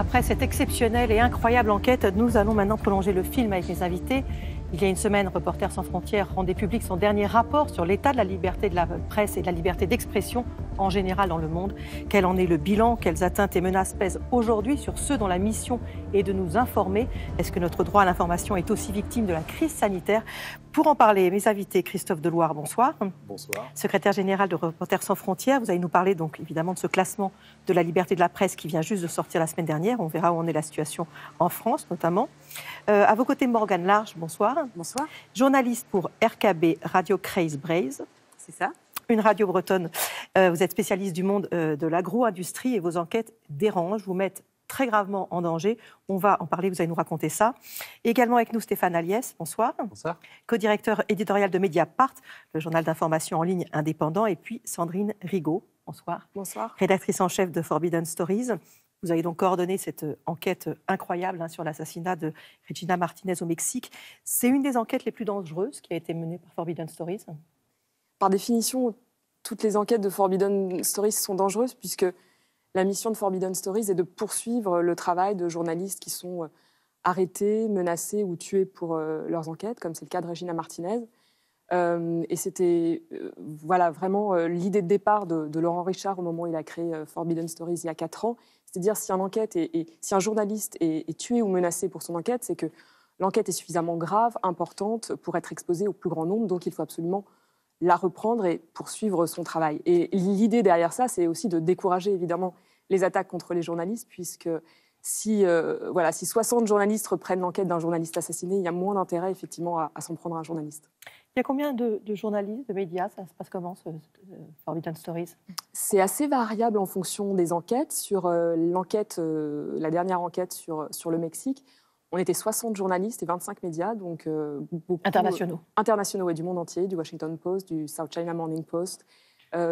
Après cette exceptionnelle et incroyable enquête, nous allons maintenant prolonger le film avec les invités. Il y a une semaine, Reporters sans frontières rendait public son dernier rapport sur l'état de la liberté de la presse et de la liberté d'expression en général dans le monde. Quel en est le bilan Quelles atteintes et menaces pèsent aujourd'hui sur ceux dont la mission est de nous informer Est-ce que notre droit à l'information est aussi victime de la crise sanitaire Pour en parler, mes invités, Christophe Deloire, bonsoir. Bonsoir. Secrétaire général de Reporters sans frontières, vous allez nous parler donc évidemment de ce classement de la liberté de la presse qui vient juste de sortir la semaine dernière. On verra où en est la situation en France notamment. Euh, à vos côtés, Morgane Large, bonsoir. Bonsoir. Journaliste pour RKB Radio Craze Braise. C'est ça. Une radio bretonne. Euh, vous êtes spécialiste du monde euh, de l'agro-industrie et vos enquêtes dérangent, vous mettent très gravement en danger. On va en parler, vous allez nous raconter ça. également avec nous Stéphane Aliès, bonsoir. Bonsoir. Co-directeur éditorial de Mediapart, le journal d'information en ligne indépendant, et puis Sandrine Rigaud, bonsoir. Bonsoir. Rédactrice en chef de Forbidden Stories, vous avez donc coordonné cette euh, enquête euh, incroyable hein, sur l'assassinat de Regina Martinez au Mexique. C'est une des enquêtes les plus dangereuses qui a été menée par Forbidden Stories. Par définition, toutes les enquêtes de Forbidden Stories sont dangereuses puisque la mission de Forbidden Stories est de poursuivre le travail de journalistes qui sont euh, arrêtés, menacés ou tués pour leurs enquêtes, comme c'est le cas de Regina Martinez. et c'était voilà, vraiment l'idée de départ de, de, Laurent Richard au moment où il a créé Forbidden Stories il y a quatre ans. C'est-à-dire si un, enquête et si un journaliste est, tué ou menacé pour son enquête, c'est que l'enquête est suffisamment grave, importante pour être exposée au plus grand nombre, donc il faut absolument la reprendre et poursuivre son travail. Et l'idée derrière ça, c'est aussi de décourager évidemment les attaques contre les journalistes, puisque si, euh, voilà, si 60 journalistes reprennent l'enquête d'un journaliste assassiné, il y a moins d'intérêt effectivement à, à s'en prendre à un journaliste. Il y a combien de, journalistes, de médias Ça se passe comment, ce, euh, Forbidden Stories C'est assez variable en fonction des enquêtes. Sur euh, l'enquête, euh, la dernière enquête sur, sur le Mexique, on était 60 journalistes et 25 médias, donc internationaux. internationaux, et du monde entier, du Washington Post, du South China Morning Post.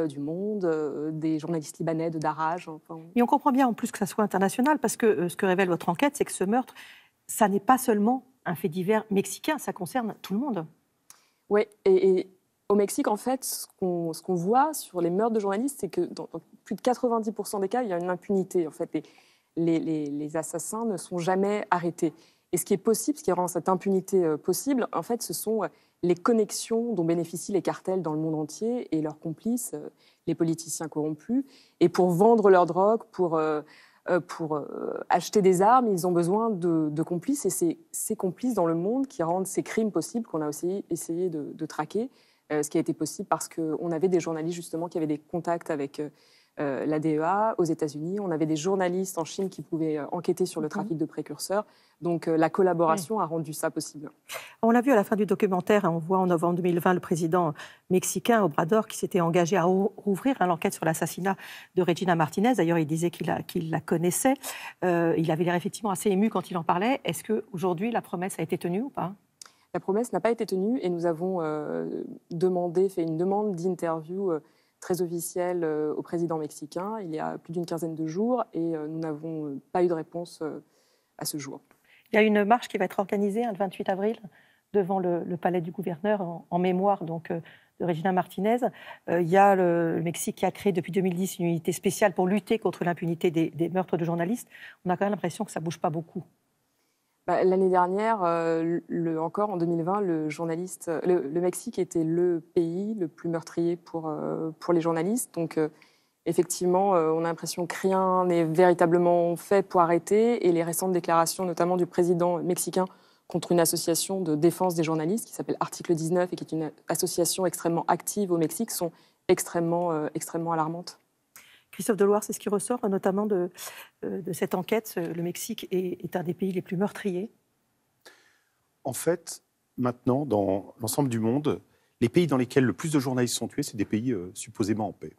du monde, des journalistes libanais de Daraj. Et on comprend bien en plus que ça soit international, parce que ce que révèle votre enquête, c'est que ce meurtre, ça n'est pas seulement un fait divers mexicain, ça concerne tout le monde. Oui, et, au Mexique, en fait, ce qu'on voit sur les meurtres de journalistes, c'est que dans, plus de 90% des cas, il y a une impunité. En fait, les, les, assassins ne sont jamais arrêtés. Et ce qui est possible, ce qui rend cette impunité euh, possible, en fait, ce sont euh, les connexions dont bénéficient les cartels dans le monde entier et leurs complices, euh, les politiciens corrompus. Et pour vendre leurs drogues, pour euh, pour euh, acheter des armes, ils ont besoin de, complices. Et c'est ces complices dans le monde qui rendent ces crimes possibles qu'on a aussi essayé de, traquer. Euh, ce qui a été possible parce qu'on avait des journalistes justement qui avaient des contacts avec euh, la DEA, aux États-Unis. On avait des journalistes en Chine qui pouvaient euh, enquêter sur le mhm. trafic de précurseurs. Donc euh, la collaboration a rendu ça possible. On l'a vu à la fin du documentaire, hein, on voit en novembre 2020 le président mexicain Obrador qui s'était engagé à rouvrir hein, l'enquête sur l'assassinat de Regina Martinez. D'ailleurs, il disait qu'il la, la, connaissait. il avait l'air effectivement assez ému quand il en parlait. Est-ce qu'aujourd'hui, la promesse a été tenue ou pas La promesse n'a pas été tenue et nous avons demandé, fait une demande d'interview très officiel euh, au président mexicain il y a plus d'une quinzaine de jours et euh, nous n'avons euh, pas eu de réponse à ce jour. Il y a une marche qui va être organisée hein, le 28 avril devant le, palais du gouverneur en, mémoire donc de Regina Martinez. il y a le, Mexique qui a créé depuis 2010 une unité spéciale pour lutter contre l'impunité des, des meurtres de journalistes. On a quand même l'impression que ça ne bouge pas beaucoup. Bah, l'année dernière, euh, encore en 2020, le, journaliste, euh, le, Mexique était le pays le plus meurtrier pour, euh, pour les journalistes. Donc, effectivement, on a l'impression que rien n'est véritablement fait pour arrêter. Et les récentes déclarations, notamment du président mexicain contre une association de défense des journalistes qui s'appelle Article 19 et qui est une association extrêmement active au Mexique, sont extrêmement, extrêmement alarmantes. Christophe Deloire, c'est ce qui ressort hein, notamment de, euh, de cette enquête. Euh, le Mexique est, un des pays les plus meurtriers. En fait, maintenant, dans l'ensemble du monde, les pays dans lesquels le plus de journalistes sont tués, c'est des pays euh, supposément en paix.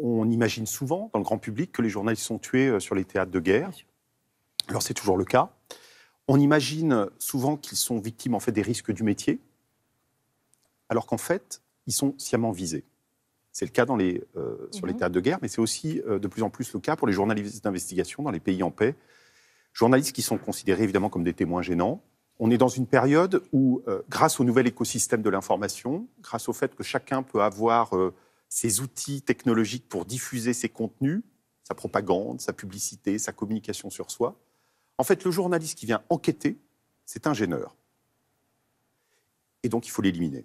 On imagine souvent, dans le grand public, que les journalistes sont tués sur les théâtres de guerre. Alors c'est toujours le cas. On imagine souvent qu'ils sont victimes en fait des risques du métier, alors qu'en fait, ils sont sciemment visés. C'est le cas euh, sur les mhm. théâtres de guerre, mais c'est aussi euh, de plus en plus le cas pour les journalistes d'investigation dans les pays en paix. Journalistes qui sont considérés évidemment comme des témoins gênants. On est dans une période où, euh, grâce au nouvel écosystème de l'information, grâce au fait que chacun peut avoir ses outils technologiques pour diffuser ses contenus, sa propagande, sa publicité, sa communication sur soi, en fait, le journaliste qui vient enquêter, c'est un gêneur. Et donc, il faut l'éliminer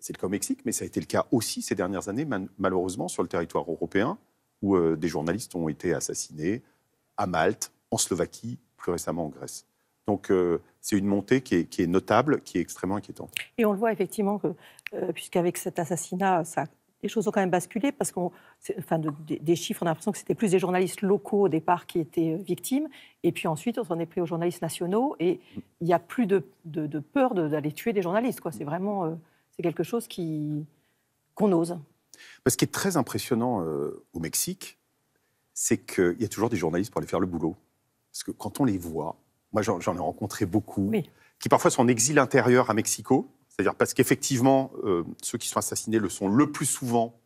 c'est le cas au Mexique, mais ça a été le cas aussi ces dernières années, malheureusement, sur le territoire européen, où euh, des journalistes ont été assassinés à Malte, en Slovaquie, plus récemment en Grèce. Donc euh, c'est une montée qui est, notable, qui est extrêmement inquiétante. Et on le voit effectivement euh, puisqu'avec cet assassinat, ça, les choses ont quand même basculé, parce que des chiffres, on a l'impression que c'était plus des journalistes locaux au départ qui étaient victimes, et puis ensuite on s'en est pris aux journalistes nationaux, et il n'y a plus de, de peur d'aller tuer des journalistes. C'est vraiment c'est quelque chose qui qu'on ose. Ce qui est très impressionnant euh, au Mexique, c'est qu'il y a toujours des journalistes pour aller faire le boulot. Parce que quand on les voit, moi j'en ai rencontré beaucoup, qui parfois sont en exil intérieur à Mexico, c'est-à-dire parce qu'effectivement, euh, ceux qui sont assassinés le sont le plus souvent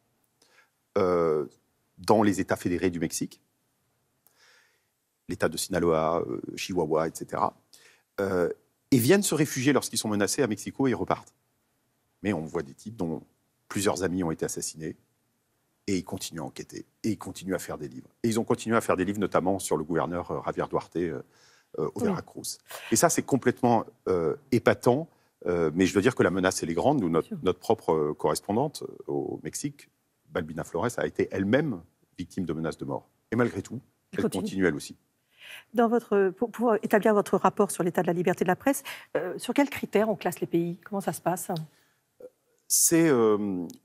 euh, dans les États fédérés du Mexique, l'État de Sinaloa, Chihuahua, etc. et viennent se réfugier lorsqu'ils sont menacés à Mexico et repartent. Mais on voit des types dont plusieurs amis ont été assassinés, et ils continuent à enquêter, et ils continuent à faire des livres. Et ils ont continué à faire des livres, notamment sur le gouverneur euh, Javier Duarte euh, euh, au Veracruz. Et ça, c'est complètement épatant. mais je dois dire que la menace, elle est grande. Nous, notre, propre correspondante au Mexique, Balbina Flores, a été elle-même victime de menaces de mort. Et malgré tout, elle continue, elle aussi. Dans votre, pour, établir votre rapport sur l'état de la liberté de la presse, sur quels critères on classe les pays Comment ça se passe c'est euh,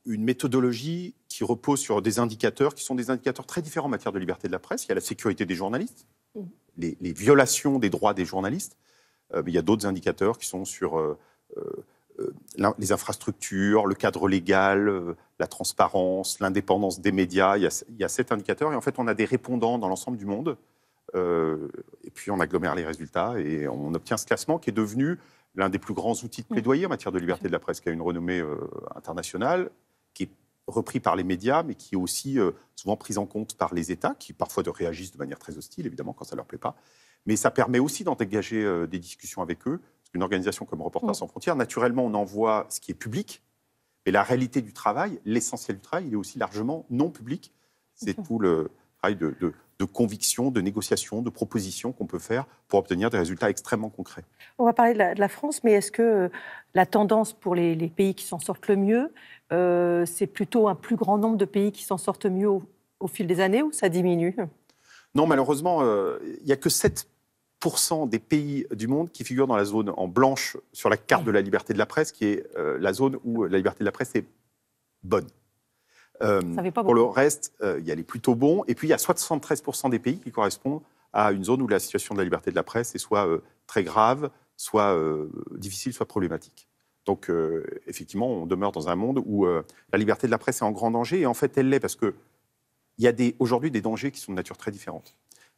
une méthodologie qui repose sur des indicateurs qui sont des indicateurs très différents en matière de liberté de la presse. Il y a la sécurité des journalistes, mmh. les, violations des droits des journalistes. Euh, il y a d'autres indicateurs qui sont sur euh, les infrastructures, le cadre légal, la transparence, l'indépendance des médias. Il y, a, il y, a, sept indicateurs. Et en fait, on a des répondants dans l'ensemble du monde. et puis, on agglomère les résultats et on obtient ce classement qui est devenu l'un des plus grands outils de mm. plaidoyer en matière de liberté mm. de la presse, qui a une renommée euh, internationale, qui est repris par les médias, mais qui est aussi euh, souvent pris en compte par les États, qui parfois de réagissent de manière très hostile, évidemment, quand ça ne leur plaît pas. Mais ça permet aussi d'en dégager euh, des discussions avec eux. Parce qu'une organisation comme Reporters mm. sans frontières, naturellement, on envoie ce qui est public, mais la réalité du travail, l'essentiel du travail, il est aussi largement non public. C'est tout le travail de de conviction, de négociation, de propositions qu'on peut faire pour obtenir des résultats extrêmement concrets. On va parler de la, France, mais est-ce que euh, la tendance pour les, pays qui s'en sortent le mieux, euh, c'est plutôt un plus grand nombre de pays qui s'en sortent mieux au, fil des années ou ça diminue Non, malheureusement, euh, il n'y a que 7 des pays du monde qui figurent dans la zone en blanche sur la carte de la liberté de la presse, qui est la zone où la liberté de la presse est bonne. Euh, pour le reste, euh, il y a les plutôt bons. Et puis, il y a 73% des pays qui correspondent à une zone où la situation de la liberté de la presse est soit euh, très grave, soit difficile, soit problématique. Donc, effectivement, on demeure dans un monde où la liberté de la presse est en grand danger. Et en fait, elle l'est parce qu'il y a aujourd'hui des dangers qui sont de nature très différente.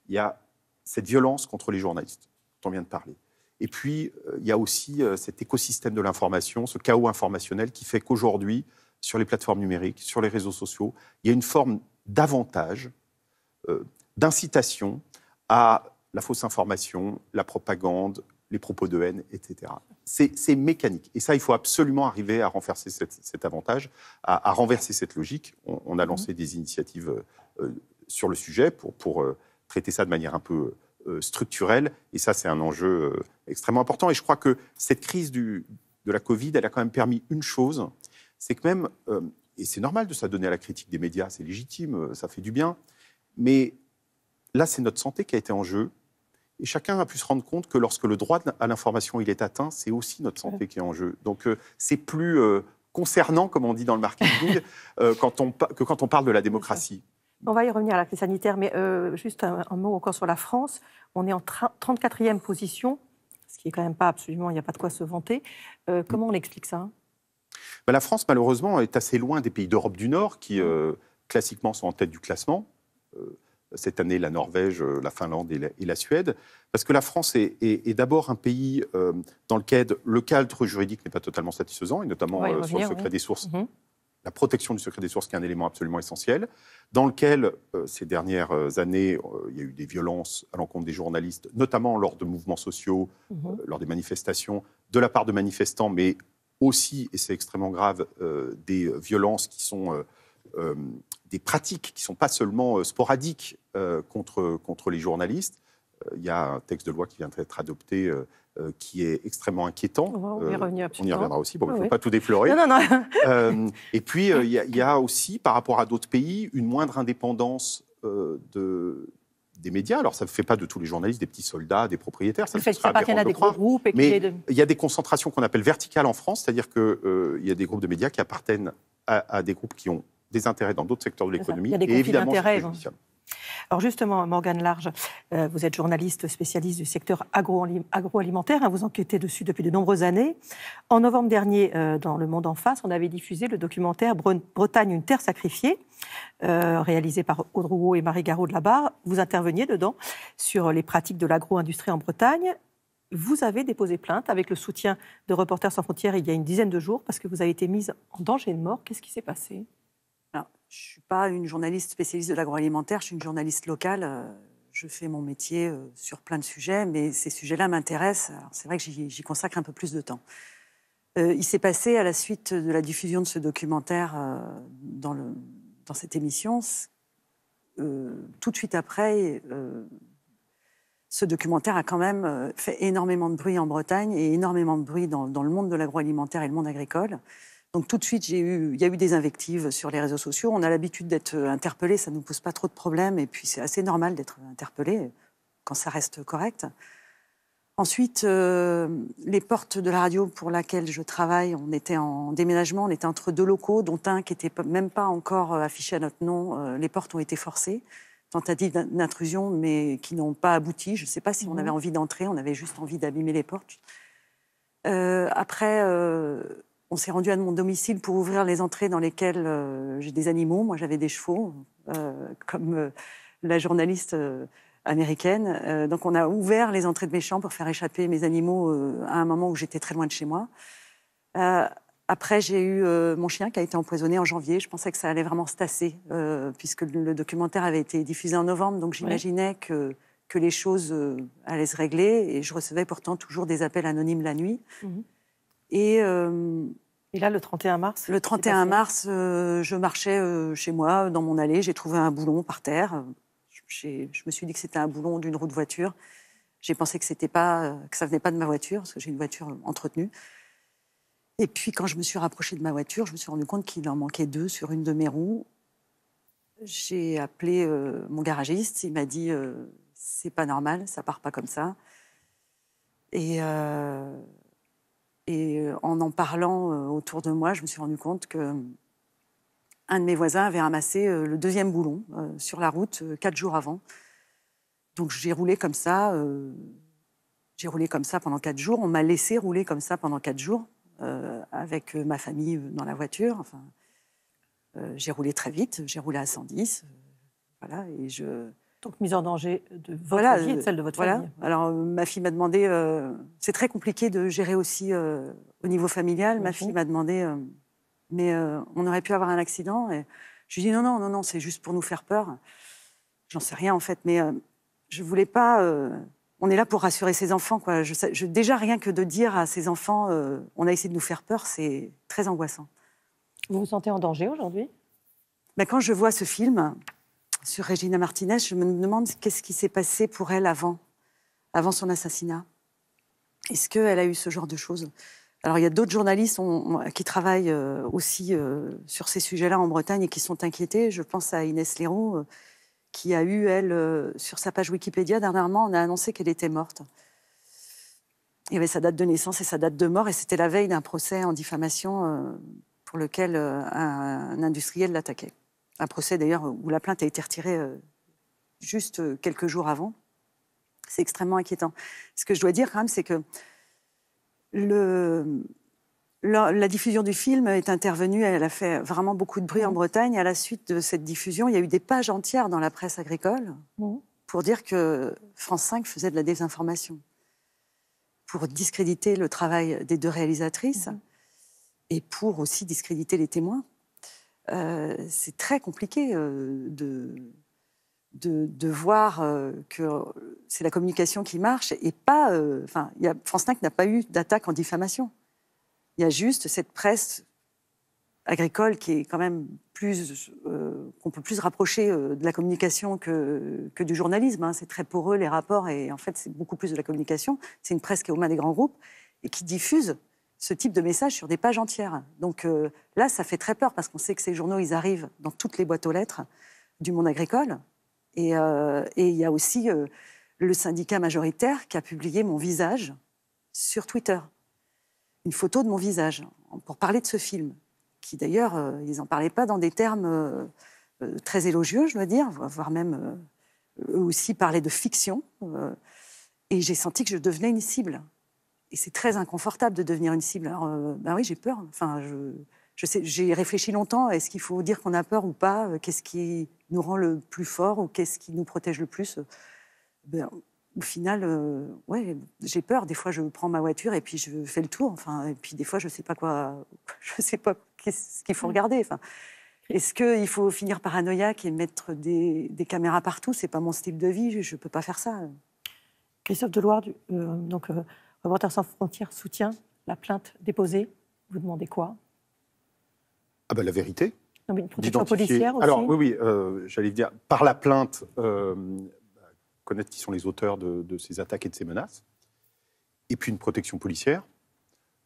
Il y a cette violence contre les journalistes dont on vient de parler. Et puis, il y a aussi cet écosystème de l'information, ce chaos informationnel qui fait qu'aujourd'hui, sur les plateformes numériques, sur les réseaux sociaux, il y a une forme d'avantage, euh, d'incitation à la fausse information, la propagande, les propos de haine, etc. C'est mécanique. Et ça, il faut absolument arriver à renverser cet avantage, à, renverser cette logique. On, a lancé mmh. des initiatives euh, sur le sujet pour, euh, traiter ça de manière un peu structurelle. Et ça, c'est un enjeu extrêmement important. Et je crois que cette crise de la Covid, elle a quand même permis une chose, c'est que même, euh, et c'est normal de s'adonner à la critique des médias, c'est légitime, euh, ça fait du bien, mais là, c'est notre santé qui a été en jeu. Et chacun a pu se rendre compte que lorsque le droit à l'information il est atteint, c'est aussi notre santé qui est en jeu. Donc euh, c'est plus concernant, comme on dit dans le marketing, quand que quand on parle de la démocratie. On va y revenir à la crise sanitaire, mais juste un, mot encore sur la France. On est en 34e position, ce qui est quand même pas absolument, il n'y a pas de quoi se vanter. Mm. comment on explique ça bah, la France, malheureusement, est assez loin des pays d'Europe du Nord qui, euh, classiquement, sont en tête du classement. Euh, cette année, la Norvège, euh, la Finlande et la, Suède. Parce que la France est, d'abord un pays dans lequel le cadre juridique n'est pas totalement satisfaisant, et notamment sur le secret des sources. Mhm. La protection du secret des sources, qui est un élément absolument essentiel, dans lequel, ces dernières années, il y a eu des violences à l'encontre des journalistes, notamment lors de mouvements sociaux, mhm. lors des manifestations, de la part de manifestants, mais aussi, et c'est extrêmement grave, euh, des violences qui sont euh, euh, des pratiques qui ne sont pas seulement sporadiques contre, contre les journalistes. Il y a un texte de loi qui vient d'être adopté qui est extrêmement inquiétant. On, y, reviendra aussi, ah il ne faut pas tout déflorer. et puis, il y, a aussi, par rapport à d'autres pays, une moindre indépendance de, des médias. Alors, ça ne fait pas de tous les journalistes des petits soldats, des propriétaires. Ça, fait à des groupes. mais il y a des concentrations qu'on appelle verticales en France, c'est-à-dire qu'il euh, y a des groupes de médias qui appartiennent à, des groupes qui ont des intérêts dans d'autres secteurs de l'économie. Il y a des alors justement, Morgane Large, euh, vous êtes journaliste spécialiste du secteur agroalimentaire, hein, vous enquêtez dessus depuis de nombreuses années. En novembre dernier, euh, dans Le Monde en face, on avait diffusé le documentaire Bretagne, une terre sacrifiée, euh, réalisé par O et Marie Garot de la Barre. Vous interveniez dedans sur les pratiques de l'agroindustrie en Bretagne. Vous avez déposé plainte avec le soutien de Reporters sans frontières il y a une dizaine de jours parce que vous avez été mise en danger de mort. Qu'est-ce qui s'est passé je ne suis pas une journaliste spécialiste de l'agroalimentaire, je suis une journaliste locale. Euh, je fais mon métier euh, sur plein de sujets, mais ces sujets-là m'intéressent. C'est vrai que j'y consacre un peu plus de temps. Euh, il s'est passé, à la suite de la diffusion de ce documentaire dans, cette émission, tout de suite après, ce documentaire a quand même fait énormément de bruit en Bretagne et énormément de bruit dans le monde de l'agroalimentaire et le monde agricole. Donc tout de suite, j'ai eu, il y a eu des invectives sur les réseaux sociaux. On a l'habitude d'être euh, interpellé, ça ne nous pose pas trop de problèmes, et puis c'est assez normal d'être euh, interpellé euh, quand ça reste correct. Ensuite, les portes de la radio pour laquelle je travaille, on était en déménagement, on était entre deux locaux, dont un qui n'était même pas encore affiché à notre nom. les portes ont été forcées, tentative d'intrusion, mais qui n'ont pas abouti. Je ne sais pas si on mmh. avait envie d'entrer, on avait juste envie d'abîmer les portes. après, on s'est rendu à mon domicile pour ouvrir les entrées dans lesquelles euh, j'ai des animaux. Moi, j'avais des chevaux, euh, comme euh, la journaliste américaine. donc, on a ouvert les entrées de mes champs pour faire échapper mes animaux à un moment où j'étais très loin de chez moi. Après, j'ai eu mon chien qui a été empoisonné en janvier. Je pensais que ça allait vraiment se tasser, puisque le documentaire avait été diffusé en novembre. Donc j'imaginais que, que, les choses allaient se régler. Et je recevais pourtant toujours des appels anonymes la nuit. Mmh. Et, euh, et là, le 31 mars Le 31 mars, euh, je marchais euh, chez moi, dans mon allée, j'ai trouvé un boulon par terre. Je me suis dit que c'était un boulon d'une roue de voiture. J'ai pensé que c'était pas que ça venait pas de ma voiture parce que j'ai une voiture entretenue. Et puis quand je me suis rapprochée de ma voiture, je me suis rendu compte qu'il en manquait deux sur une de mes roues. J'ai appelé mon garagiste, il m'a dit euh, c'est pas normal, ça part pas comme ça. Et et euh, en en parlant euh, autour de moi, je me suis rendu compte que un de mes voisins avait ramassé euh, le deuxième boulon sur la route quatre jours avant. Donc j'ai roulé comme ça. j'ai roulé comme ça pendant quatre jours. On m'a laissé rouler comme ça pendant quatre jours avec ma famille dans la voiture. Enfin, j'ai roulé très vite. J'ai roulé à 110. voilà. Et je, donc mise en danger de votre vie et de celle de votre voilà. famille. Alors euh, ma fille m'a demandé, euh, c'est très compliqué de gérer aussi euh, au niveau familial. Ma mhm. fille m'a demandé, mais on aurait pu avoir un accident. Et je lui ai dit non, non, non, non, c'est juste pour nous faire peur. J'en sais rien en fait, mais je voulais pas. on est là pour rassurer ses enfants, quoi. Je, déjà rien que de dire à ses enfants, on a essayé de nous faire peur, c'est très angoissant. Vous vous sentez en danger aujourd'hui ben, Quand je vois ce film, sur Regina Martinez, je me demande qu'est-ce qui s'est passé pour elle avant, avant son assassinat. Est-ce qu'elle a eu ce genre de choses alors il y a d'autres journalistes qui travaillent euh, aussi euh, sur ces sujets-là en Bretagne et qui sont inquiétés. Je pense à Inès Leroux euh, qui a eu, elle, sur sa page Wikipédia, dernièrement, on a annoncé qu'elle était morte. Il y avait sa date de naissance et sa date de mort, et c'était la veille d'un procès en diffamation pour lequel un industriel l'attaquait un procès d'ailleurs où la plainte a été retirée euh, juste euh, quelques jours avant. C'est extrêmement inquiétant. Ce que je dois dire quand même, c'est que le, la, diffusion du film est intervenue, elle a fait vraiment beaucoup de bruit en mmh. Bretagne. À la suite de cette diffusion, il y a eu des pages entières dans la presse agricole mmh. pour dire que France 5 faisait de la désinformation, pour discréditer le travail des deux réalisatrices mmh. et pour aussi discréditer les témoins. Euh, c'est très compliqué euh, de, de, voir euh, que c'est la communication qui marche et pas. Enfin, France 5 n'a pas eu d'attaque en diffamation. Il y a juste cette presse agricole qui est quand même plus qu'on peut plus rapprocher de la communication que, que du journalisme. Hein. C'est très poreux les rapports et en fait c'est beaucoup plus de la communication. C'est une presse qui est aux mains des grands groupes et qui diffuse ce type de message sur des pages entières. Donc euh, là, ça fait très peur parce qu'on sait que ces journaux, ils arrivent dans toutes les boîtes aux lettres du monde agricole. Et, euh, il y a aussi euh, le syndicat majoritaire qui a publié mon visage sur Twitter. Une photo de mon visage pour parler de ce film, qui d'ailleurs, ils n'en parlaient pas dans des termes très élogieux, je dois dire, voire même eux aussi parlaient de fiction. et j'ai senti que je devenais une cible et c'est très inconfortable de devenir une cible. Alors, euh, ben oui, j'ai peur. Enfin, je, je sais, j'ai réfléchi longtemps. Est-ce qu'il faut dire qu'on a peur ou pas euh, Qu'est-ce qui nous rend le plus fort ou qu'est-ce qui nous protège le plus ben, Au final, euh, ouais, j'ai peur. Des fois, je prends ma voiture et puis je fais le tour. Enfin, et puis des fois, je sais pas quoi, je sais pas ce qu'il faut mm. regarder. Enfin, est-ce qu'il faut finir paranoïaque et mettre des, caméras partout C'est pas mon style de vie. Je peux pas faire ça. Christophe Deloire, donc, Reporters sans frontières soutient la plainte déposée. Vous demandez quoi Ah ben la vérité. une protection policière aussi. Alors oui, oui, euh, j'allais dire, par la plainte, euh, connaître qui sont les auteurs de, ces attaques et de ces menaces. Et puis une protection policière,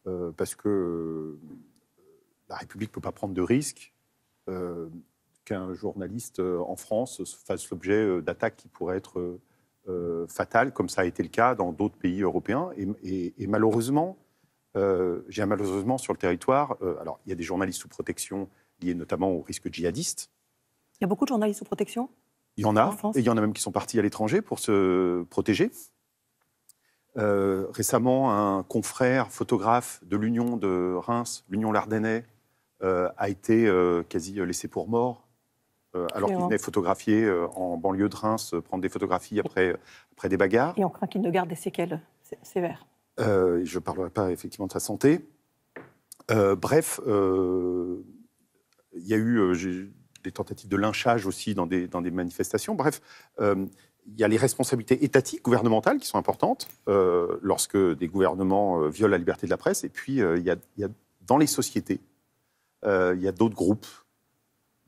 euh, parce que la République ne peut pas prendre de risque qu'un journaliste en France fasse l'objet d'attaques qui pourraient être euh, fatale, comme ça a été le cas dans d'autres pays européens. Et, malheureusement, euh, j'ai malheureusement sur le territoire, euh, alors il y a des journalistes sous protection liés notamment au risque djihadiste. Il y a beaucoup de journalistes sous protection Il y en a, et il y en a même qui sont partis à l'étranger pour se protéger. récemment, un confrère photographe de l'Union de Reims, l'Union Lardennais, a été quasi laissé pour mort euh, alors qu'il venait photographier euh, en banlieue de Reims, euh, prendre des photographies après, après des bagarres. Et on craint qu'il ne garde des séquelles sévères. je ne parlerai pas effectivement de sa santé. bref, il y a eu des tentatives de lynchage aussi dans des, dans des manifestations. Bref, il y a les responsabilités étatiques, gouvernementales, qui sont importantes lorsque des gouvernements violent la liberté de la presse. Et puis, il y, a dans les sociétés, il y a d'autres groupes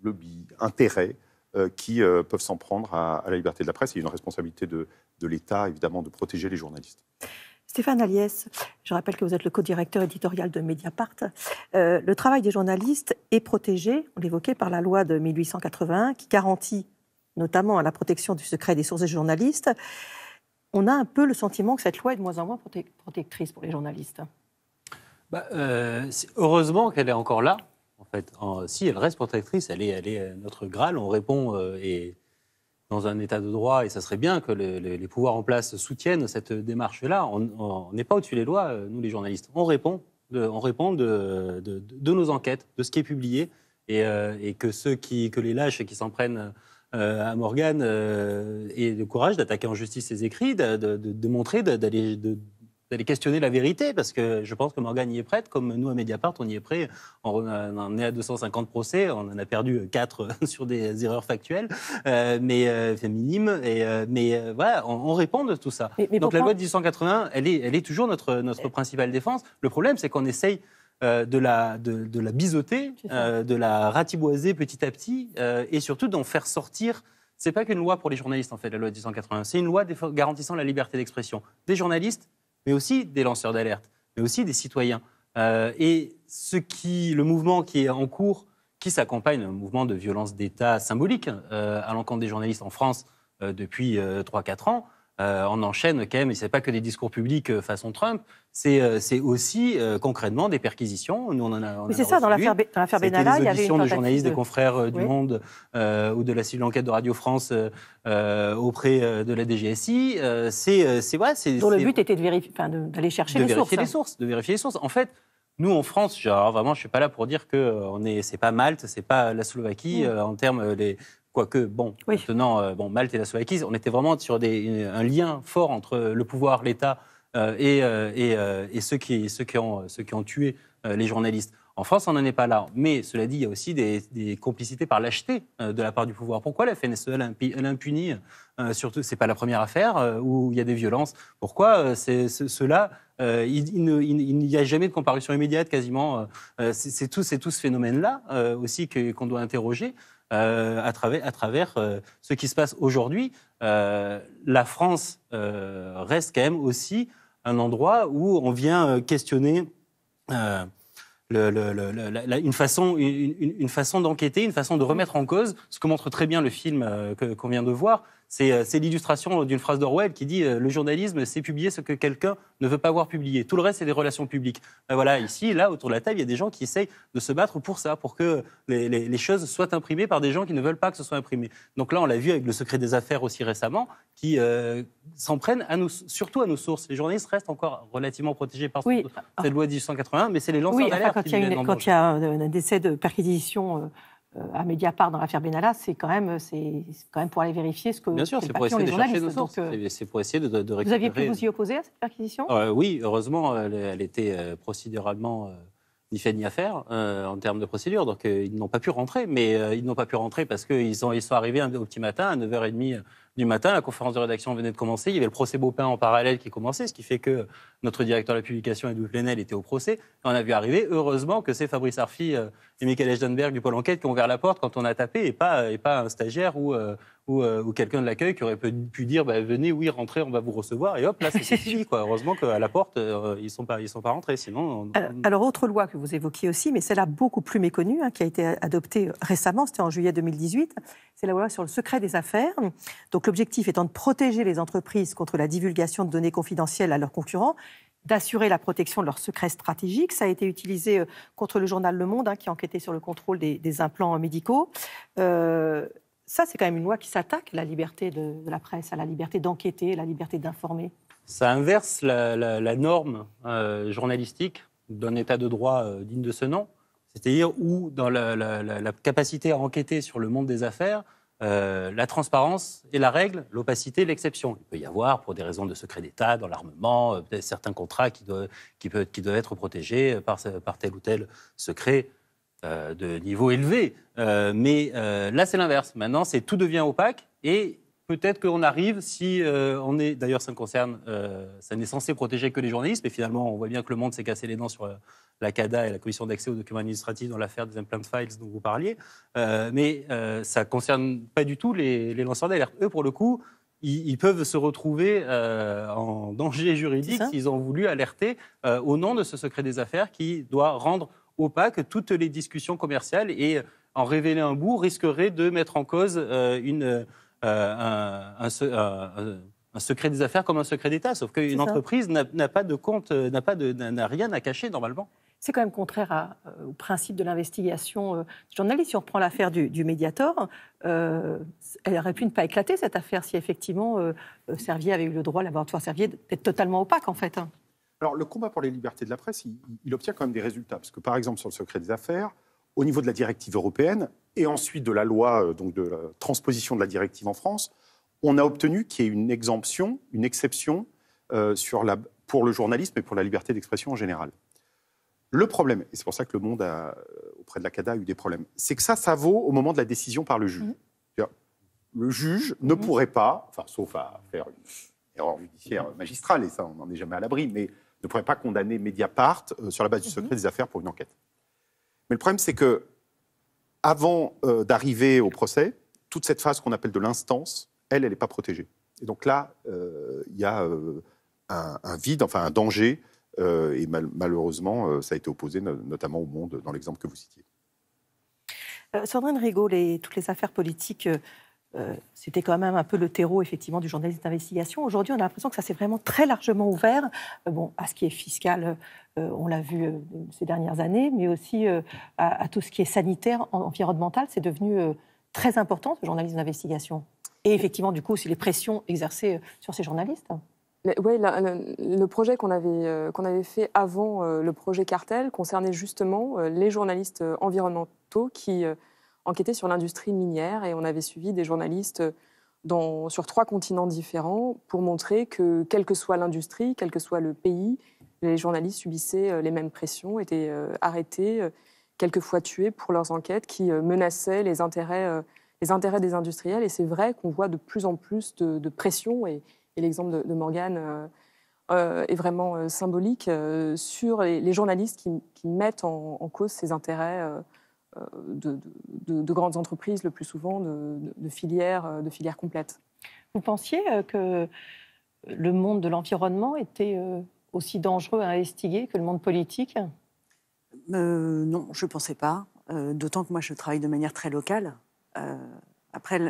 lobby, intérêts euh, qui euh, peuvent s'en prendre à, la liberté de la presse. Il y a une responsabilité de, l'État, évidemment, de protéger les journalistes. Stéphane Aliès, je rappelle que vous êtes le co-directeur éditorial de Mediapart. Euh, le travail des journalistes est protégé, on l'évoquait, par la loi de 1881 qui garantit notamment la protection du secret des sources des journalistes. On a un peu le sentiment que cette loi est de moins en moins protectrice pour les journalistes. Bah, heureusement qu'elle est encore là, si, elle reste protectrice, elle est, euh, notre Graal, on répond euh, et dans un état de droit, et ça serait bien que les pouvoirs en place soutiennent cette démarche-là. On n'est pas au-dessus des lois, euh, nous les journalistes. On répond, de, on répond de, nos enquêtes, de ce qui est publié, et, que ceux qui, que les lâches qui s'en prennent à Morgane aient le courage d'attaquer en justice ses écrits, de, montrer, d'aller allez questionner la vérité, parce que je pense que Morgan y est prête, comme nous à Mediapart, on y est prêt. On en est à 250 procès, on en a perdu 4 euh, sur des euh, erreurs factuelles, euh, mais euh, minimes. Et, mais voilà, on, répond de tout ça. Donc la loi de 1881, elle est, elle est toujours notre, notre principale défense. Le problème, c'est qu'on essaye de, la, de, de la biseauter, de la ratiboiser petit à petit, et surtout d'en faire sortir. C'est pas qu'une loi pour les journalistes, en fait, la loi 1881. C'est une loi garantissant la liberté d'expression des journalistes mais aussi des lanceurs d'alerte, mais aussi des citoyens. Euh, et ce qui, le mouvement qui est en cours, qui s'accompagne d'un mouvement de violence d'État symbolique euh, à l'encontre des journalistes en France euh, depuis 3-4 ans, euh, on enchaîne quand même, et c'est pas que des discours publics euh, façon Trump, c'est euh, aussi concrètement des perquisitions. Nous, on en a. c'est ça, dans l'affaire Benalla, il y avait une de journalistes, de... des confrères du Monde ou de la cellule enquête de Radio France auprès de la DGSI. c'est c'est ouais, Dont le but était d'aller chercher de les, vérifier sources, les sources. De vérifier les sources. En fait, nous, en France, genre, vraiment, je ne suis pas là pour dire que ce n'est pas Malte, ce n'est pas la Slovaquie, mm. en termes, les, Quoique, bon, maintenant, euh, bon, Malte et la Slovaquie, on était vraiment sur un lien fort entre le pouvoir, l'État euh, euh, et, ceux, qui, ceux, qui ont, ceux qui ont tué les journalistes. En France, on n'en est pas là. Mais cela dit, il y a aussi des, complicités par lâcheté de la part du pouvoir. Pourquoi la FNSE l'impunit Surtout, Surtout, c'est pas la première affaire où il y a des violences. Pourquoi euh, cela Il n'y a jamais de comparution immédiate, quasiment. c'est tout, ce phénomène-là aussi qu'on doit interroger. Euh, à travers, euh, ce qui se passe aujourd'hui. Euh, la France reste quand même aussi un endroit où on vient questionner une façon, d'enquêter, une façon de remettre en cause, ce que montre très bien le film qu'on vient de voir, euh, c'est l'illustration euh, d'une phrase d'Orwell qui dit euh, le journalisme, c'est publier ce que quelqu'un ne veut pas voir publié. Tout le reste, c'est des relations publiques. Ben voilà, ici, là, autour de la table, il y a des gens qui essayent de se battre pour ça, pour que les, choses soient imprimées par des gens qui ne veulent pas que ce soit imprimé. Donc là, on l'a vu avec le secret des affaires aussi récemment, qui s'en prennent surtout à nos sources. Les journalistes restent encore relativement protégés par oui. cette loi de 1881, mais c'est les lanceurs d'alerte quand il y a, un, décès de perquisition à euh, Mediapart dans l'affaire Benalla, c'est quand même euh, c'est quand même pour aller vérifier ce que bien sûr, euh, c'est pour essayer de chercher c'est pour essayer de, récupérer. Vous aviez pu vous y opposer à cette perquisition Oui, heureusement, elle, était procéduralement ni fait ni à faire en termes de procédure, donc ils n'ont pas pu rentrer, mais ils n'ont pas pu rentrer parce qu'ils sont arrivés au petit matin à 9h30 du matin. La conférence de rédaction venait de commencer. Il y avait le procès Beaupin en parallèle qui commençait, ce qui fait que notre directeur de la publication, Edouard Plenel, était au procès. on a vu arriver, heureusement, que c'est Fabrice Arfi euh, et Michael Eschdenberg du Pôle Enquête qui ont ouvert la porte quand on a tapé et pas, et pas un stagiaire ou, euh, euh, ou, quelqu'un de l'accueil qui aurait pu, dire bah, Venez, oui, rentrez, on va vous recevoir. Et hop, là, c'est fini. Quoi. Heureusement qu'à la porte, ils ne sont, pas, ils sont pas rentrés. Sinon, alors, autre loi que vous évoquiez aussi, mais celle-là beaucoup plus méconnue, hein, qui a été adoptée récemment, c'était en juillet 2018, c'est la loi sur le secret des affaires. Donc, l'objectif étant de protéger les entreprises contre la divulgation de données confidentielles à leurs concurrents d'assurer la protection de leurs secrets stratégiques. Ça a été utilisé euh, contre le journal Le Monde, hein, qui enquêtait sur le contrôle des, implants médicaux. Euh, ça, c'est quand même une loi qui s'attaque à la liberté de, la presse, à la liberté d'enquêter, à la liberté d'informer. Ça inverse la, norme euh, journalistique d'un état de droit digne de ce nom, c'est-à-dire où, dans la capacité à enquêter sur le monde des affaires, euh, la transparence est la règle, l'opacité l'exception. Il peut y avoir, pour des raisons de secret d'État, dans l'armement, euh, certains contrats qui doivent, être protégés euh, par, tel ou tel secret de niveau élevé. mais là, c'est l'inverse. Maintenant, c'est tout devient opaque et peut-être qu'on arrive, si euh, on est, d'ailleurs ça ne concerne, euh, ça n'est censé protéger que les journalistes, mais finalement on voit bien que le monde s'est cassé les dents sur euh, la, CADA et la commission d'accès aux documents administratifs dans l'affaire des implant files dont vous parliez, mais ça ne concerne pas du tout les, lanceurs d'alerte. Eux, pour le coup, ils, ils peuvent se retrouver en danger juridique s'ils ont voulu alerter au nom de ce secret des affaires qui doit rendre opaque toutes les discussions commerciales et en révéler un bout risquerait de mettre en cause une euh, euh, un, secret des affaires comme un secret d'État, sauf qu'une entreprise n'a pas de compte, euh, n'a rien à cacher normalement. C'est quand même contraire au principe de l'investigation journaliste. Si on reprend l'affaire du, Mediator, elle aurait pu ne pas éclater cette affaire si effectivement Servier avait eu le droit, laboratoire Servier, d'être totalement opaque en fait. Hein. Alors le combat pour les libertés de la presse, il, obtient quand même des résultats. Parce que par exemple sur le secret des affaires, au niveau de la directive européenne et ensuite de la loi, euh, donc de la transposition de la directive en France, on a obtenu qu'il y ait une exemption, une exception euh, sur la, pour le journalisme et pour la liberté d'expression en général. Le problème, et c'est pour ça que le monde a, euh, auprès de la CADA a eu des problèmes, c'est que ça, ça vaut au moment de la décision par le juge. Mmh. Le juge ne mmh. pourrait pas, enfin, sauf à faire une erreur judiciaire magistrale, et ça, on n'en est jamais à l'abri, mais ne pourrait pas condamner Mediapart sur la base du mmh. secret des affaires pour une enquête. Mais le problème, c'est que avant euh, d'arriver au procès, toute cette phase qu'on appelle de l'instance, elle, elle n'est pas protégée. Et donc là, euh, il y a euh, un, vide, enfin un danger, et malheureusement, ça a été opposé notamment au monde dans l'exemple que vous citiez. Sandrine Rigaud, toutes les affaires politiques euh, c'était quand même un peu le terreau effectivement du journalisme d'investigation. Aujourd'hui, on a l'impression que ça s'est vraiment très largement ouvert euh, bon, à ce qui est fiscal, euh, on l'a vu ces dernières années, mais aussi à, tout ce qui est sanitaire, environnemental. C'est devenu très important ce journalisme d'investigation. Et effectivement, du coup, aussi les pressions exercées sur ces journalistes. Oui, le projet qu'on avait, avait fait avant le projet Cartel concernait justement les journalistes environnementaux qui enquêté sur l'industrie minière et on avait suivi des journalistes euh, sur trois continents différents pour montrer que, quelle que soit l'industrie, quel que soit le pays, les journalistes subissaient euh, les mêmes pressions, étaient euh, arrêtés, quelquefois tués pour leurs enquêtes qui menaçaient les intérêts, des industriels. Et c'est vrai qu'on voit de plus en plus de, pression, et, l'exemple de, Morgan Morgane est vraiment symbolique, sur les, journalistes qui, mettent en, cause ces intérêts. Euh, de, grandes entreprises, le plus souvent de, filières, euh, de filières complètes. Vous pensiez euh, que le monde de l'environnement était aussi dangereux à investiguer que le monde politique Non, je ne pensais pas. D'autant que moi, je travaille de manière très locale. après,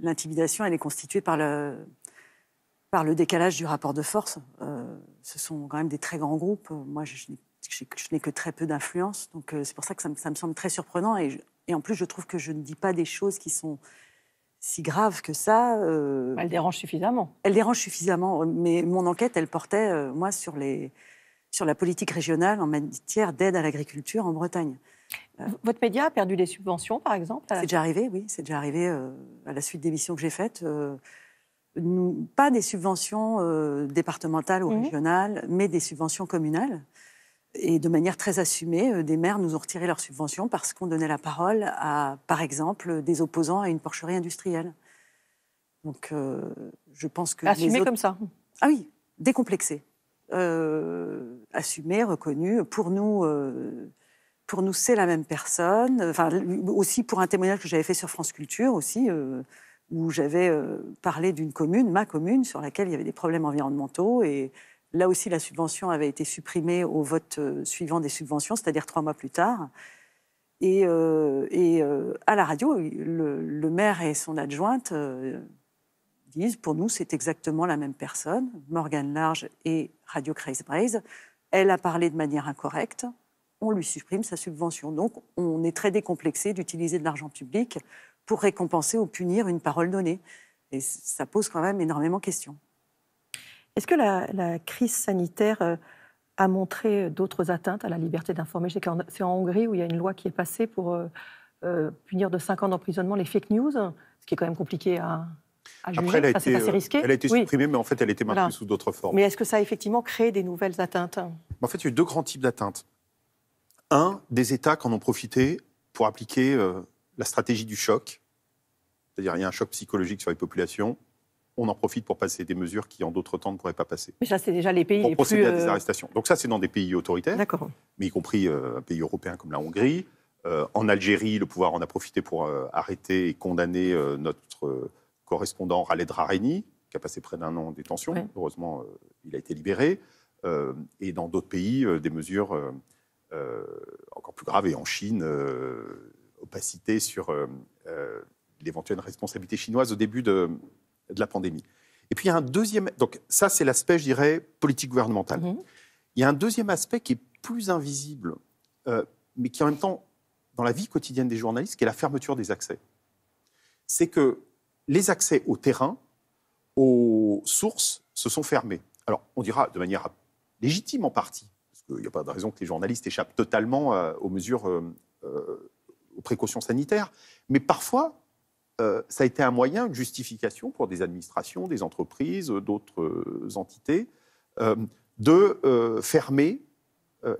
l'intimidation, elle est constituée par le, par le décalage du rapport de force. ce sont quand même des très grands groupes. Moi, je, je, n'ai que très peu d'influence. Donc euh, c'est pour ça que ça me, semble très surprenant. Et, en plus, je trouve que je ne dis pas des choses qui sont si graves que ça. Euh, elle dérange suffisamment. Elle dérange suffisamment. Mais mon enquête, elle portait, euh, moi, sur, les, sur la politique régionale en matière d'aide à l'agriculture en Bretagne. Euh, votre média a perdu des subventions, par exemple C'est déjà arrivé, oui. C'est déjà arrivé à la suite des missions que j'ai faites. pas des subventions départementales ou mmh. régionales, mais des subventions communales. Et de manière très assumée, euh, des maires nous ont retiré leurs subventions parce qu'on donnait la parole à, par exemple, des opposants à une porcherie industrielle. Donc, euh, je pense que. Assumé comme ça Ah oui, décomplexé. Euh, assumé, reconnu. Pour nous, euh, pour nous c'est la même personne. Enfin, aussi pour un témoignage que j'avais fait sur France Culture, aussi, où j'avais parlé d'une commune, ma commune, sur laquelle il y avait des problèmes environnementaux. Et Là aussi, la subvention avait été supprimée au vote euh, suivant des subventions, c'est-à-dire trois mois plus tard. Et, euh, euh, à la radio, le, maire et son adjointe disent pour nous, c'est exactement la même personne, Morgane Large et Radio Craze Braise. Elle a parlé de manière incorrecte, on lui supprime sa subvention. Donc, on est très décomplexé d'utiliser de l'argent public pour récompenser ou punir une parole donnée. Et ça pose quand même énormément de questions. Est-ce que la, crise sanitaire euh, a montré euh, d'autres atteintes à la liberté d'informer c'est en Hongrie où il y a une loi qui est passée pour euh, punir de 5 ans d'emprisonnement les fake news, ce qui est quand même compliqué à, juger. Après, elle a été, risqué. Elle a été supprimée, mais en fait, elle était maintenue sous d'autres formes. Mais est-ce que ça a effectivement créé des nouvelles atteintes En fait, il y a eu deux grands types d'atteintes. Un, des États qui en ont profité pour appliquer la stratégie du choc. C'est-à-dire, il y a un choc psychologique sur les populations on en profite pour passer des mesures qui, en d'autres temps, ne pourraient pas passer. Mais ça, c'est déjà les pays pour procéder à des euh, arrestations. Donc ça, c'est dans des pays autoritaires, mais y compris euh, un pays européen comme la Hongrie. Euh, en Algérie, le pouvoir en a profité pour arrêter et condamner notre correspondant Khaled Rarini, qui a passé près d'un an en détention. Heureusement, il a été libéré. et dans d'autres pays, des mesures encore plus graves. Et en Chine, opacité sur l'éventuelle responsabilité chinoise au début de, de la pandémie. Et puis il y a un deuxième. Donc ça, c'est l'aspect, je dirais, politique gouvernementale. Mhm. Il y a un deuxième aspect qui est plus invisible, euh, mais qui en même temps, dans la vie quotidienne des journalistes, qui est la fermeture des accès. C'est que les accès au terrain, aux sources, se sont fermés. Alors, on dira de manière légitime en partie, parce qu'il n'y a pas de raison que les journalistes échappent totalement euh, aux mesures, euh, aux précautions sanitaires, mais parfois, euh, ça a été un moyen de justification pour des administrations, des entreprises, euh, d'autres euh, entités, de fermer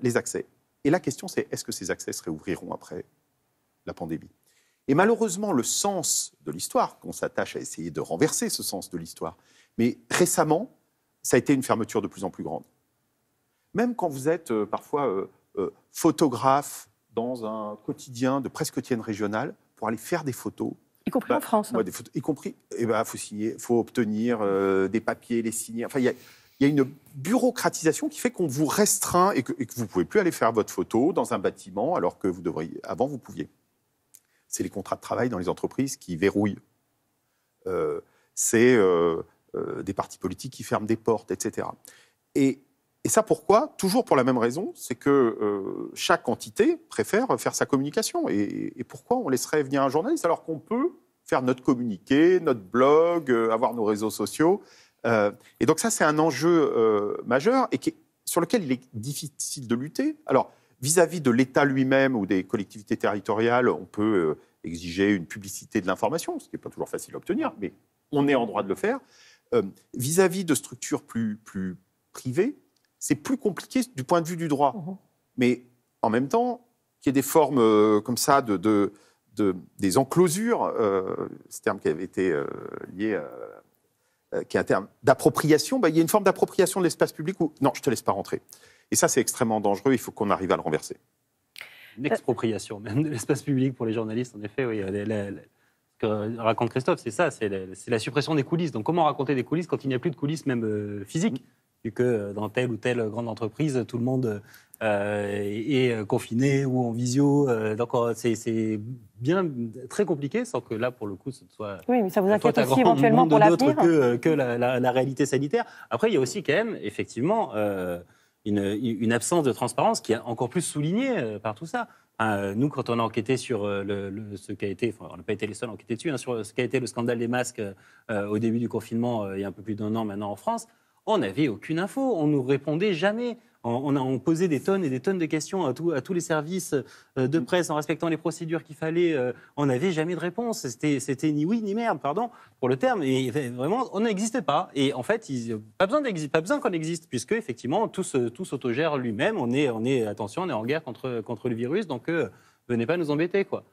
les accès. Et la question, c'est est-ce que ces accès se réouvriront après la pandémie Et malheureusement, le sens de l'histoire, qu'on s'attache à essayer de renverser ce sens de l'histoire, mais récemment, ça a été une fermeture de plus en plus grande. Même quand vous êtes parfois photographe dans un quotidien de presse quotidienne régionale, pour aller faire des photos, y compris bah, en France. Hein. y compris, il eh ben, faut faut obtenir euh, des papiers, les signer. Enfin, il y a, une bureaucratisation qui fait qu'on vous restreint et que, vous ne pouvez plus aller faire votre photo dans un bâtiment alors que vous devriez, avant vous pouviez. C'est les contrats de travail dans les entreprises qui verrouillent. Euh, c'est euh, des partis politiques qui ferment des portes, etc. Et et ça pourquoi Toujours pour la même raison, c'est que euh, chaque entité préfère faire sa communication. Et, pourquoi on laisserait venir un journaliste alors qu'on peut faire notre communiqué, notre blog, euh, avoir nos réseaux sociaux euh, Et donc ça, c'est un enjeu majeur et qui, sur lequel il est difficile de lutter. Alors, vis-à-vis de l'État lui-même ou des collectivités territoriales, on peut exiger une publicité de l'information, ce qui n'est pas toujours facile à obtenir, mais on est en droit de le faire. Vis-à-vis -vis de structures plus, plus privées, c'est plus compliqué du point de vue du droit. Mhm. Mais en même temps, qu'il y ait des formes euh, comme ça de, des enclosures, euh, ce terme qui avait été euh, lié, qui est un terme d'appropriation, bah, il y a une forme d'appropriation de l'espace public où non, je ne te laisse pas rentrer. Et ça, c'est extrêmement dangereux. Il faut qu'on arrive à le renverser. Une expropriation même de l'espace public pour les journalistes, en effet, oui. ce que raconte Christophe, c'est ça, c'est la, suppression des coulisses. Donc comment raconter des coulisses quand il n'y a plus de coulisses même physiques que euh, dans telle ou telle grande entreprise, tout le monde euh, est confiné ou en visio. Euh, donc c'est bien très compliqué, sans que là, pour le coup, ce soit... Oui, mais ça vous inquiète aussi éventuellement pour l'avenir que, que la, réalité sanitaire. Après, il y a aussi quand même, effectivement... une, absence de transparence qui est encore plus soulignée par tout ça. nous, quand on a enquêté sur ce qui a été, enfin, on n'a pas été les seuls à enquêter dessus, hein, sur ce qui a été le scandale des masques au début du confinement, il y a un peu plus d'un an maintenant en France, on n'avait aucune info, on nous répondait jamais. On, on posait des tonnes et des tonnes de questions à, tous les services euh, de mm. presse en respectant les procédures qu'il fallait. Euh, on n'avait jamais de réponse. C'était ni oui ni merde, pardon pour le terme. Et vraiment, on n'existait pas. Et en fait, il, euh, pas besoin, pas besoin qu'on existe, puisque effectivement, tout, s'autogère lui-même. On est, on attention, on est en guerre contre, le virus, donc venez pas nous embêter, quoi.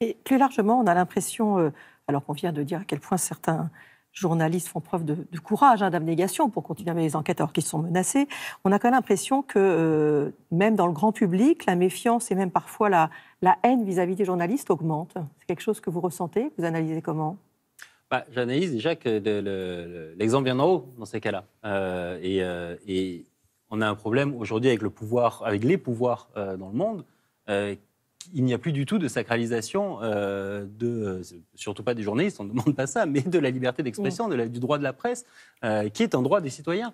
Et plus largement, on a l'impression, alors qu'on vient de dire à quel point certains journalistes font preuve de, courage, hein, d'abnégation pour continuer à mener les enquêtes alors qu'ils sont menacés, on a quand même l'impression que euh, même dans le grand public, la méfiance et même parfois la, la haine vis-à-vis des journalistes augmente. C'est quelque chose que vous ressentez, vous analysez comment bah, J'analyse déjà que l'exemple vient d'en haut dans ces cas-là. Euh, euh, et, on a un problème aujourd'hui avec le pouvoir, avec les pouvoirs dans le monde il n'y a plus du tout de sacralisation, euh, de, euh, surtout pas des journalistes, on ne demande pas ça, mais de la liberté d'expression, mm. de du droit de la presse, euh, qui est un droit des citoyens.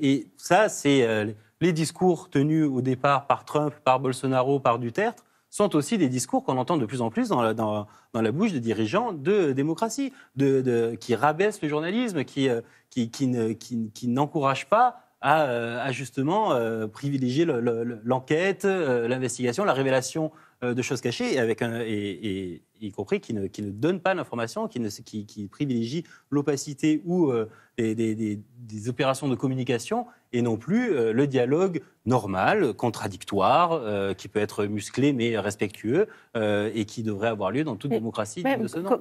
et ça, c'est les discours tenus au départ par Trump, par Bolsonaro, par Duterte, sont aussi des discours qu'on entend de plus en plus dans la, dans, la bouche de dirigeants de démocratie, de, qui rabaissent le journalisme, qui, qui, qui n'encouragent pas à, justement privilégier l'enquête, l'investigation, la révélation euh, de choses cachées, avec y compris qui ne, qui donne pas l'information, qui, qui, privilégie l'opacité ou euh, des, des, opérations de communication et non plus euh, le dialogue normal, contradictoire, euh, qui peut être musclé mais respectueux euh, et qui devrait avoir lieu dans toute démocratie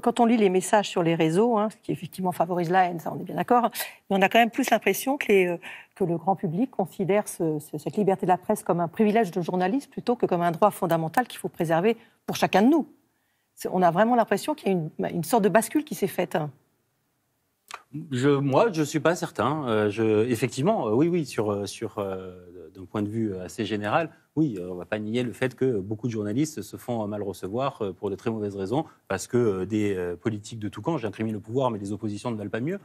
Quand on lit les messages sur les réseaux, hein, ce qui effectivement favorise la haine, ça on est bien d'accord, mais on a quand même plus l'impression que, le grand public considère cette liberté de la presse comme un privilège de journaliste plutôt que comme un droit fondamental qu'il faut préserver pour chacun de nous. On a vraiment l'impression qu'il y a une, sorte de bascule qui s'est faite. Moi, je ne suis pas certain. Euh, effectivement, euh, oui, oui, sur, euh, sur, d'un point de vue assez général, oui, on ne va pas nier le fait que beaucoup de journalistes se font mal recevoir pour de très mauvaises raisons, parce que des politiques de tout camp, j'incrimine le pouvoir, mais les oppositions ne valent pas mieux.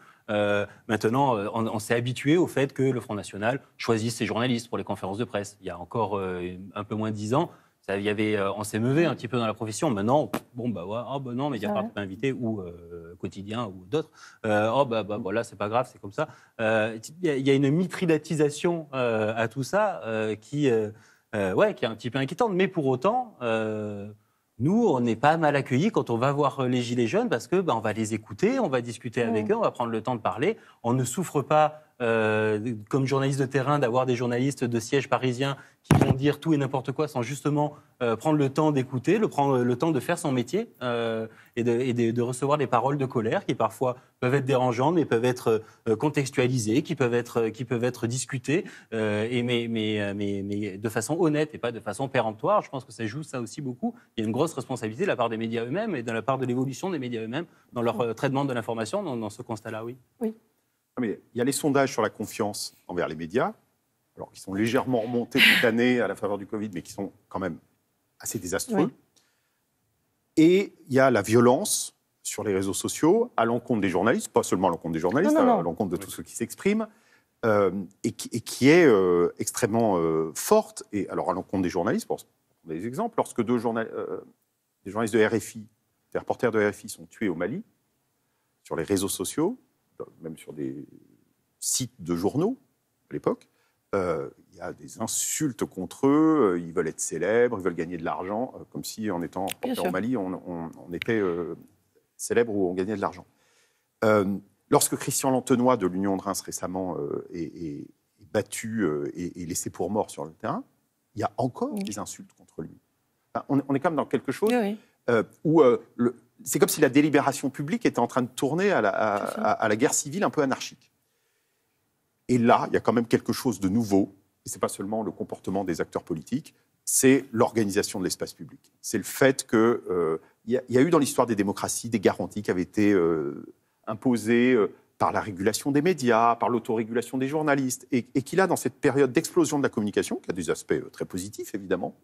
maintenant, on, on s'est habitué au fait que le Front National choisisse ses journalistes pour les conférences de presse. Il y a encore un peu moins de dix ans, y avait, euh, on s'est meuvé un petit peu dans la profession. Maintenant, bon, bah, ouais, oh, bah, non, mais il y a pas invité ou euh, quotidien ou d'autres. Euh, oh, bah, bah, voilà, c'est pas grave, c'est comme ça. Il y, a une mitridatisation à tout ça qui, ouais, qui est un petit peu inquiétante. Mais pour autant, nous, on n'est pas mal accueillis quand on va voir les Gilets jaunes parce que bah, on va les écouter, on va discuter avec eux, on va prendre le temps de parler. On ne souffre pas euh, comme journaliste de terrain, d'avoir des journalistes de siège parisien qui vont dire tout et n'importe quoi sans justement euh, prendre le temps d'écouter, le prendre le temps de faire son métier euh, et, de, recevoir des paroles de colère qui parfois peuvent être dérangeantes, mais peuvent être contextualisées, qui peuvent être, qui peuvent être discutées, et mais, de façon honnête et pas de façon péremptoire. Je pense que ça joue ça aussi beaucoup. Il y a une grosse responsabilité de la part des médias eux-mêmes et de la part de l'évolution des médias eux-mêmes dans leur traitement de l'information, dans, ce constat-là, Oui il y a les sondages sur la confiance envers les médias, alors qui sont légèrement remontés cette année à la faveur du Covid, mais qui sont quand même assez désastreux. Et il y a la violence sur les réseaux sociaux à l'encontre des journalistes, pas seulement à l'encontre des journalistes, à l'encontre de tous ceux qui s'expriment, euh, et, qui, est euh, extrêmement euh, forte. Et alors à l'encontre des journalistes, pour des exemples, lorsque deux des journalistes de RFI, des reporters de RFI sont tués au Mali, sur les réseaux sociaux, même sur des sites de journaux à l'époque, euh, il y a des insultes contre eux, euh, ils veulent être célèbres, ils veulent gagner de l'argent, euh, comme si en étant en Mali, on, était célèbre ou on gagnait de l'argent. lorsque Christian Lantenois de l'Union de Reims récemment est, battu et laissé pour mort sur le terrain, il y a encore des insultes contre lui. on, est quand même dans quelque chose où le, c'est comme si la délibération publique était en train de tourner à la, guerre civile un peu anarchique. Et là, il y a quand même quelque chose de nouveau. Et ce n'est pas seulement le comportement des acteurs politiques, c'est l'organisation de l'espace public. C'est le fait qu'il euh, y, a eu dans l'histoire des démocraties des garanties qui avaient été euh, imposées euh, par la régulation des médias, par l'autorégulation des journalistes, et, et qu'il a dans cette période d'explosion de la communication, qui a des aspects euh, très positifs évidemment,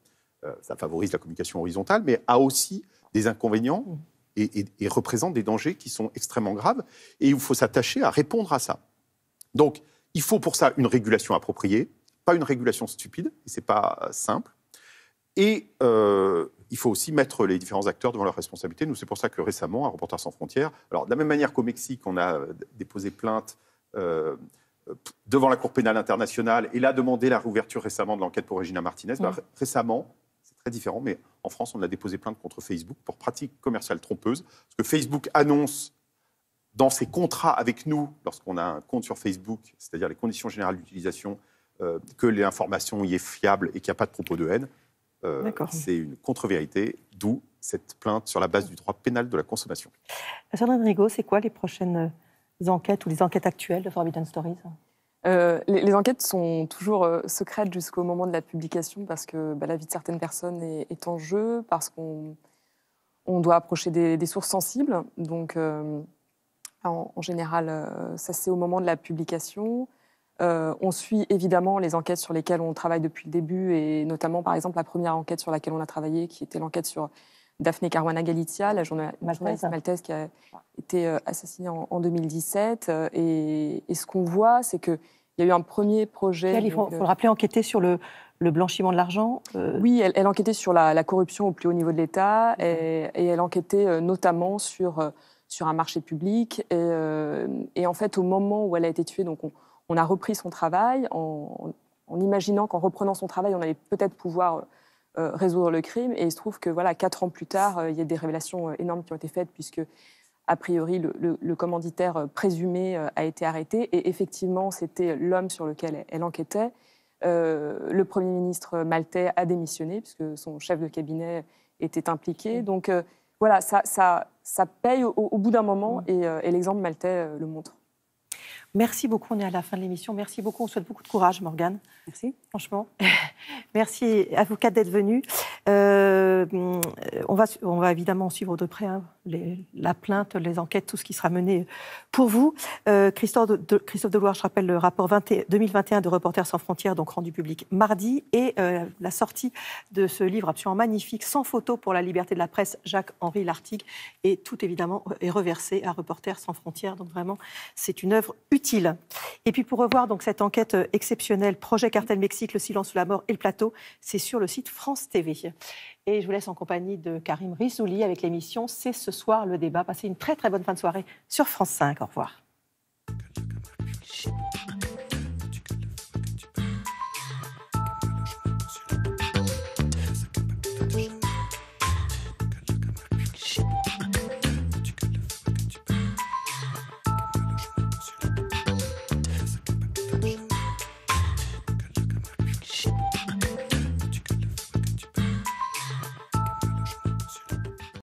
ça favorise la communication horizontale, mais a aussi des inconvénients mmh et, et, représentent des dangers qui sont extrêmement graves. Et il faut s'attacher à répondre à ça. Donc, il faut pour ça une régulation appropriée, pas une régulation stupide, et ce n'est pas euh, simple. Et euh, il faut aussi mettre les différents acteurs devant leurs responsabilités. Nous, c'est pour ça que récemment, à Reporters sans frontières, alors de la même manière qu'au Mexique, on a euh, déposé plainte devant la Cour pénale internationale et là demandé la réouverture récemment de l'enquête pour Regina Martinez, bah, mmh. récemment, très différent, mais en France, on a déposé plainte contre Facebook pour pratique commerciales trompeuse, Ce que Facebook annonce dans ses contrats avec nous, lorsqu'on a un compte sur Facebook, c'est-à-dire les conditions générales d'utilisation, euh, que l'information y est fiable et qu'il n'y a pas de propos de haine, euh, c'est une contre-vérité, d'où cette plainte sur la base du droit pénal de la consommation. Monsieur Rigaud, c'est quoi les prochaines enquêtes ou les enquêtes actuelles de Forbidden Stories euh, les, enquêtes sont toujours euh, secrètes jusqu'au moment de la publication parce que bah, la vie de certaines personnes est, en jeu, parce qu'on doit approcher des, sources sensibles. Donc, euh, en, général, ça c'est au moment de la publication. on suit évidemment les enquêtes sur lesquelles on travaille depuis le début et notamment, par exemple, la première enquête sur laquelle on a travaillé, qui était l'enquête sur Daphné Caruana Galizia, la journaliste maltaise qui a ah. été euh, assassinée en, 2017. Euh, et, ce qu'on voit, c'est qu'il y a eu un premier projet. Elle, il faut, le rappeler, enquêter sur le, blanchiment de l'argent euh. Oui, elle, enquêtait sur la, corruption au plus haut niveau de l'État et, elle enquêtait notamment sur, sur un marché public. Et, en fait, au moment où elle a été tuée, donc on, a repris son travail en imaginant qu'en reprenant son travail, on allait peut-être pouvoir euh, résoudre le crime. Et il se trouve que voilà, quatre ans plus tard, euh, il y a des révélations euh, énormes qui ont été faites puisque a priori, le, commanditaire présumé a été arrêté et effectivement, c'était l'homme sur lequel elle, enquêtait. le Premier ministre maltais a démissionné puisque son chef de cabinet était impliqué. Donc voilà, ça, ça, ça, paye au, bout d'un moment mmh. et l'exemple maltais le montre. Merci beaucoup. On est à la fin de l'émission. Merci beaucoup. On souhaite beaucoup de courage, Morgane. Merci. Franchement. Merci à d'être venus. Euh, on, va, on va évidemment suivre de près hein, les, la plainte, les enquêtes, tout ce qui sera mené pour vous. Euh, Christophe, de, Christophe Deloire, je rappelle le rapport 2021 de Reporters sans frontières, donc rendu public mardi, et euh, la sortie de ce livre absolument magnifique, sans photo pour la liberté de la presse, Jacques-Henri Lartigue. Et tout évidemment est reversé à Reporters sans frontières. Donc vraiment, c'est une œuvre utile utile. Et puis pour revoir donc cette enquête euh, exceptionnelle, Projet Cartel Mexique, le silence ou la mort et le plateau, c'est sur le site France TV. Et je vous laisse en compagnie de Karim Rizouli avec l'émission C'est ce soir le débat. Passez une très très bonne fin de soirée sur France 5. Au revoir.